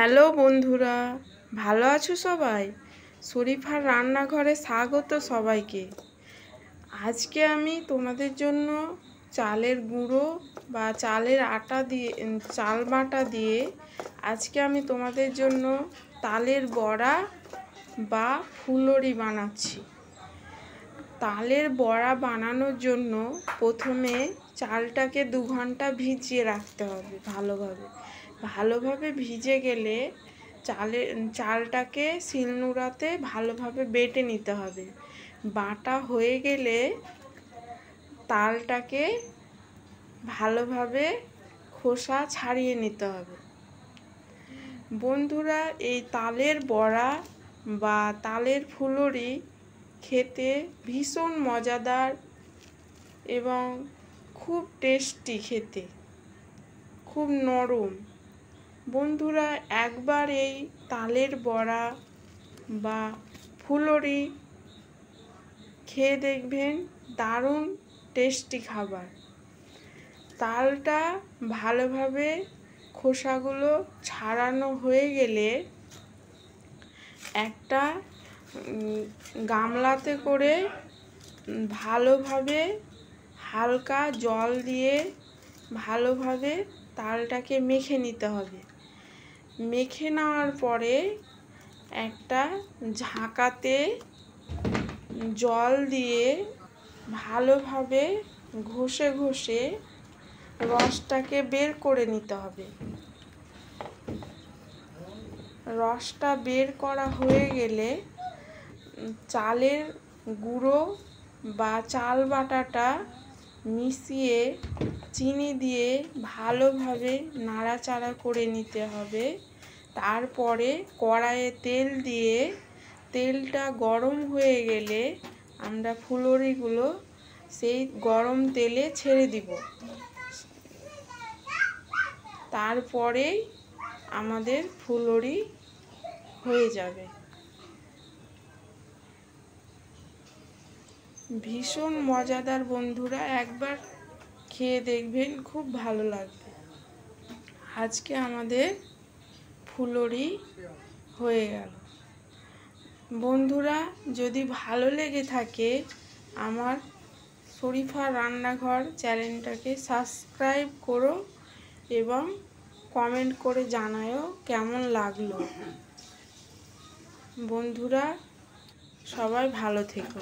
hello বন্ধুরা ভালো আছো সবাই শরীফার রান্নাঘরে স্বাগত সবাইকে আজকে আমি তোমাদের জন্য চালের গুঁড়ো বা চালের আটা দিয়ে চাল বাটা দিয়ে আজকে আমি তোমাদের জন্য তালের বড়া বা ফুলরি বানাচ্ছি তালের বড়া বানানোর জন্য প্রথমে চালটাকে দু ঘন্টা ভিজিয়ে রাখতে হবে ভালোভাবে ভালোভাবে ভিজে গেলে চালের চালটাকে শিলনোড়াতে ভালোভাবে বেটে নিতে হবে বাটা হয়ে গেলে তালটাকে ভালোভাবে খোসা ছাড়িয়ে নিতে হবে বন্ধুরা এই তালের বড়া বা তালের ফুলরি খেতে ভীষণ মজাদার এবং খুব টেস্টি খেতে খুব নরম বন্ধুরা একবার এই তালের বড়া বা ফুলরি খেয়ে দেখবেন দারুণ টেস্টি খাবার তালটা ভালোভাবে খোসাগুলো ছাড়ানো হয়ে গেলে একটা গামলাতে করে ভালোভাবে হালকা জল দিয়ে ভালোভাবে তালটাকে মেখে নিতে হবে মেখে নেওয়ার পরে একটা ঝাঁকাতে জল দিয়ে ভালোভাবে ঘষে ঘষে রসটাকে বের করে নিতে হবে রসটা বের করা হয়ে গেলে চালের গুঁড়ো বা চাল বাটাটা মিশিয়ে চিনি দিয়ে ভালোভাবে নাড়াচাড়া করে নিতে হবে তারপরে কড়াইয়ে তেল দিয়ে তেলটা গরম হয়ে গেলে আমরা ফুলরিগুলো সেই গরম তেলে ছেড়ে দিব তারপরেই আমাদের ফুলরি হয়ে যাবে ভীষণ মজাদার বন্ধুরা একবার খেয়ে দেখবেন খুব ভালো লাগবে আজকে আমাদের ফুলরি হয়ে গেল বন্ধুরা যদি ভালো লেগে থাকে আমার শরীফা রান্নাঘর চ্যানেলটাকে সাবস্ক্রাইব করো এবং কমেন্ট করে জানায়ও কেমন লাগলো বন্ধুরা সবাই ভালো থেকো